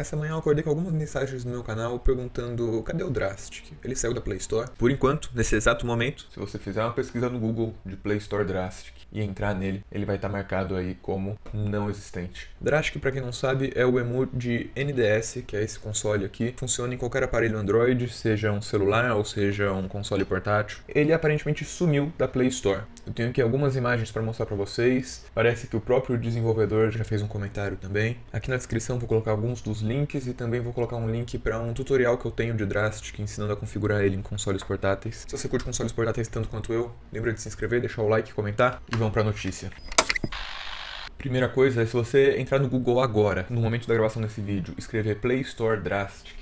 Essa manhã eu acordei com algumas mensagens no meu canal perguntando cadê o Drastic? Ele saiu da Play Store? Por enquanto, nesse exato momento, se você fizer uma pesquisa no Google de Play Store Drastic e entrar nele, ele vai estar tá marcado aí como não existente. Drastic, para quem não sabe, é o emu de NDS, que é esse console aqui. Funciona em qualquer aparelho Android, seja um celular ou seja um console portátil. Ele aparentemente sumiu da Play Store. Eu tenho aqui algumas imagens para mostrar para vocês. Parece que o próprio desenvolvedor já fez um comentário também. Aqui na descrição vou colocar alguns dos links e também vou colocar um link para um tutorial que eu tenho de Drastic é ensinando a configurar ele em consoles portáteis. Se você curte consoles portáteis tanto quanto eu, lembra de se inscrever, deixar o like, comentar e vamos para a notícia. Primeira coisa é se você entrar no Google agora, no momento da gravação desse vídeo, escrever Play Store Drastic,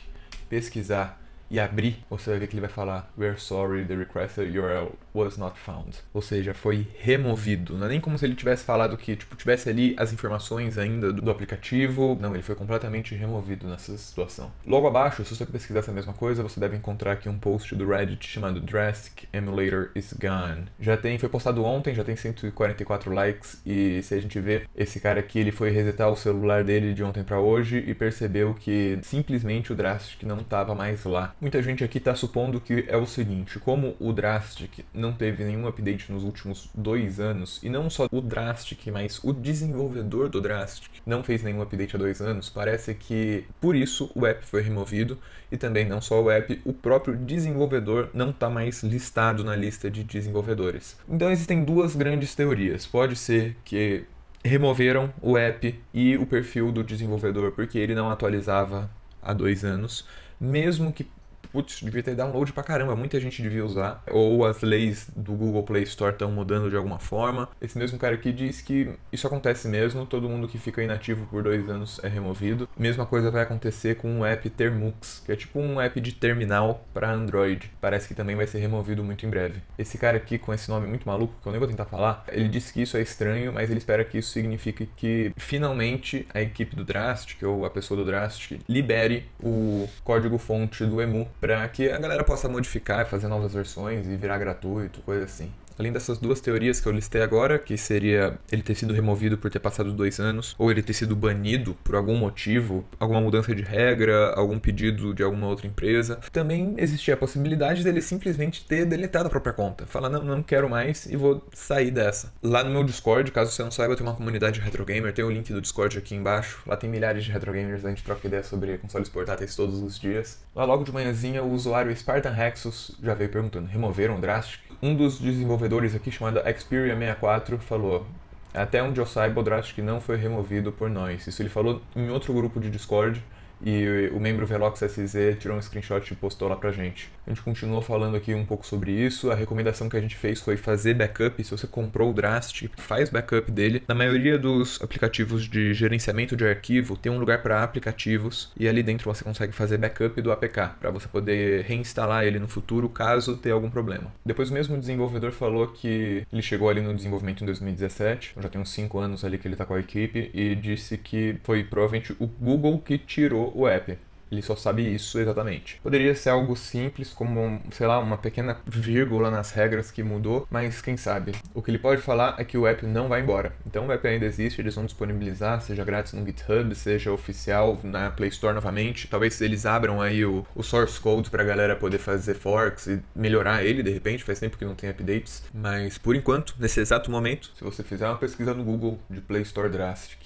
pesquisar e abrir, você vai ver que ele vai falar We're sorry, the requested URL was not found. Ou seja, foi removido. Não é nem como se ele tivesse falado que, tipo, tivesse ali as informações ainda do, aplicativo. Não, ele foi completamente removido nessa situação. Logo abaixo, se você pesquisar essa mesma coisa, você deve encontrar aqui um post do Reddit chamado Drastic Emulator is Gone. Já tem, foi postado ontem, já tem 144 likes e se a gente vê, esse cara aqui, ele foi resetar o celular dele de ontem para hoje e percebeu que simplesmente o Drastic não estava mais lá. Muita gente aqui está supondo que é o seguinte: como o Drastic não teve nenhum update nos últimos dois anos, e não só o Drastic, mas o desenvolvedor do Drastic não fez nenhum update há dois anos, parece que por isso o app foi removido, e também não só o app, o próprio desenvolvedor não está mais listado na lista de desenvolvedores. Então existem duas grandes teorias. Pode ser que removeram o app e o perfil do desenvolvedor porque ele não atualizava há dois anos, mesmo que putz, devia ter download pra caramba, muita gente devia usar. Ou as leis do Google Play Store estão mudando de alguma forma. Esse mesmo cara aqui diz que isso acontece mesmo, todo mundo que fica inativo por dois anos é removido. Mesma coisa vai acontecer com o app Termux, que é tipo um app de terminal para Android. Parece que também vai ser removido muito em breve. Esse cara aqui com esse nome muito maluco, que eu nem vou tentar falar, ele disse que isso é estranho, mas ele espera que isso signifique que finalmente a equipe do Drastic, ou a pessoa do Drastic, libere o código-fonte do Emu para que a galera possa modificar, fazer novas versões e virar gratuito, coisa assim. Além dessas duas teorias que eu listei agora, que seria ele ter sido removido por ter passado dois anos, ou ele ter sido banido por algum motivo, alguma mudança de regra, algum pedido de alguma outra empresa, também existia a possibilidade dele simplesmente ter deletado a própria conta. Falar, não, não quero mais e vou sair dessa. Lá no meu Discord, caso você não saiba, tem uma comunidade retrogamer, tem o link do Discord aqui embaixo. Lá tem milhares de retrogamers, a gente troca ideia sobre consoles portáteis todos os dias. Lá logo de manhãzinha, o usuário Spartan Rexus já veio perguntando, removeram o Drastic? Um dos desenvolvedores desenvolvedores aqui, chamada Xperia 64, falou: Até onde eu saiba, o Drastic não foi removido por nós. Isso ele falou em outro grupo de Discord e o membro Velox SZ tirou um screenshot e postou lá pra gente. A gente continuou falando aqui um pouco sobre isso. A recomendação que a gente fez foi fazer backup. Se você comprou o Drast, faz backup dele. Na maioria dos aplicativos de gerenciamento de arquivo, tem um lugar para aplicativos e ali dentro você consegue fazer backup do APK para você poder reinstalar ele no futuro caso tenha algum problema. Depois o mesmo desenvolvedor falou que ele chegou ali no desenvolvimento em 2017, então já tem uns 5 anos ali que ele tá com a equipe e disse que foi provavelmente o Google que tirou o app. Ele só sabe isso exatamente. Poderia ser algo simples, como, sei lá, uma pequena vírgula nas regras que mudou, mas quem sabe. O que ele pode falar é que o app não vai embora. Então o app ainda existe, eles vão disponibilizar, seja grátis no GitHub, seja oficial na Play Store novamente. Talvez eles abram aí o, o source code pra galera poder fazer forks e melhorar ele de repente. Faz tempo que não tem updates. Mas por enquanto, nesse exato momento, se você fizer uma pesquisa no Google de Play Store Drastic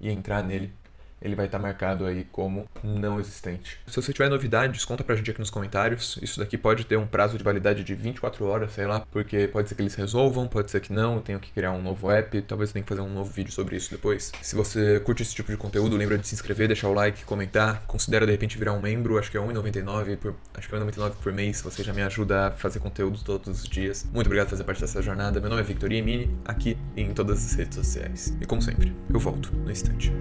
e entrar nele, ele vai estar tá marcado aí como não existente. Se você tiver novidades, conta pra gente aqui nos comentários. Isso daqui pode ter um prazo de validade de 24 horas, sei lá, porque pode ser que eles resolvam, pode ser que não, eu tenho que criar um novo app, talvez eu tenha que fazer um novo vídeo sobre isso depois. Se você curte esse tipo de conteúdo, lembra de se inscrever, deixar o like, comentar, considera de repente virar um membro, acho que é 1,99 por, acho que é 1,99 por mês, você já me ajuda a fazer conteúdo todos os dias. Muito obrigado por fazer parte dessa jornada. Meu nome é Victoria Mini, aqui em todas as redes sociais. E como sempre, eu volto no instante.